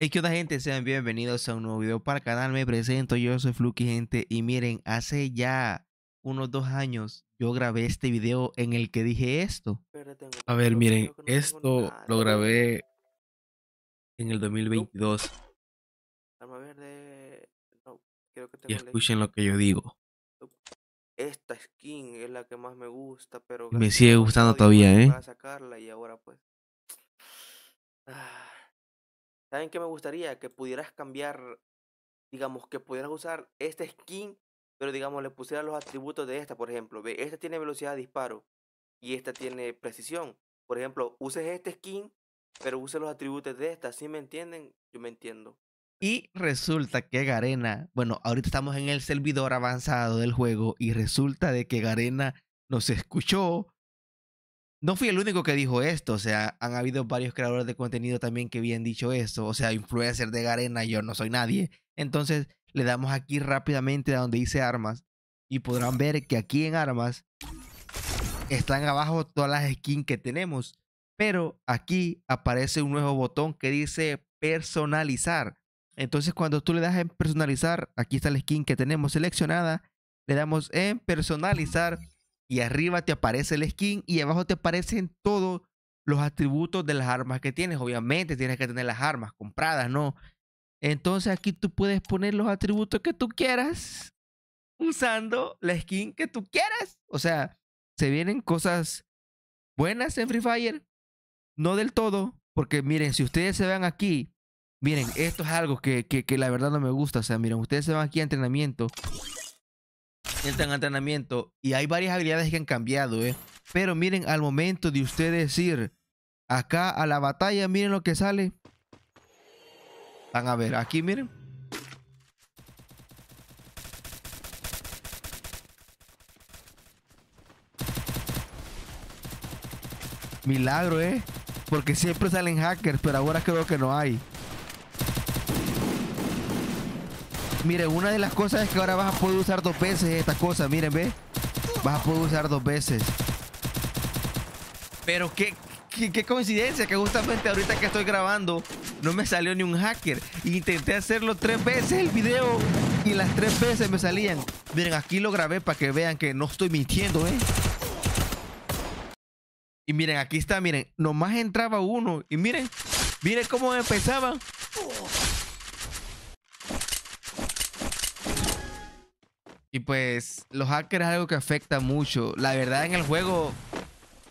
Hey, que onda gente? Sean bienvenidos a un nuevo video para el canal. Me presento, yo soy Fluky gente y miren, hace ya unos dos años yo grabé este video en el que dije esto. A ver, miren, esto lo grabé en el 2022. Y escuchen lo que yo digo. Esta skin es la que más me gusta, pero... Me sigue gustando todavía, ¿eh? ¿Saben qué me gustaría? Que pudieras cambiar, digamos, que pudieras usar este skin, pero digamos, le pusiera los atributos de esta, por ejemplo. Ve, esta tiene velocidad de disparo y esta tiene precisión. Por ejemplo, uses este skin, pero use los atributos de esta. ¿Sí me entienden? Yo me entiendo. Y resulta que Garena, bueno, ahorita estamos en el servidor avanzado del juego y resulta de que Garena nos escuchó, no fui el único que dijo esto, o sea, han habido varios creadores de contenido también que habían dicho eso, o sea, influencer de Garena, yo no soy nadie. Entonces, le damos aquí rápidamente a donde dice armas y podrán ver que aquí en armas están abajo todas las skins que tenemos, pero aquí aparece un nuevo botón que dice personalizar. Entonces, cuando tú le das en personalizar, aquí está la skin que tenemos seleccionada, le damos en personalizar y arriba te aparece el skin y abajo te aparecen todos los atributos de las armas que tienes. Obviamente tienes que tener las armas compradas, ¿no? Entonces aquí tú puedes poner los atributos que tú quieras usando la skin que tú quieras. O sea, se vienen cosas buenas en Free Fire. No del todo, porque miren, si ustedes se ven aquí, miren, esto es algo que, que, que la verdad no me gusta. O sea, miren, ustedes se van aquí a entrenamiento están entrenamiento y hay varias habilidades que han cambiado, ¿eh? Pero miren, al momento de ustedes ir acá a la batalla, miren lo que sale. Van a ver, aquí miren. Milagro, ¿eh? Porque siempre salen hackers, pero ahora creo que no hay. Miren, una de las cosas es que ahora vas a poder usar dos veces esta cosa. Miren, ve. Vas a poder usar dos veces. Pero qué, qué, coincidencia que justamente ahorita que estoy grabando no me salió ni un hacker. Intenté hacerlo tres veces el video y las tres veces me salían. Miren, aquí lo grabé para que vean que no estoy mintiendo, ¿eh? Y miren, aquí está, miren, nomás entraba uno. Y miren, miren cómo Empezaba Y pues los hackers es algo que afecta mucho. La verdad en el juego,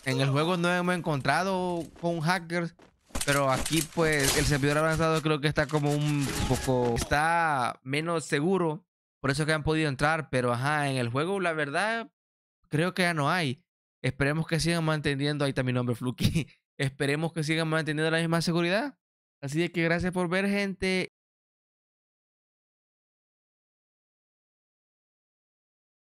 en el juego no hemos encontrado con hackers, pero aquí pues el servidor avanzado creo que está como un poco, está menos seguro, por eso que han podido entrar, pero ajá, en el juego la verdad creo que ya no hay. Esperemos que sigan manteniendo, ahí está mi nombre Fluky, esperemos que sigan manteniendo la misma seguridad. Así que gracias por ver gente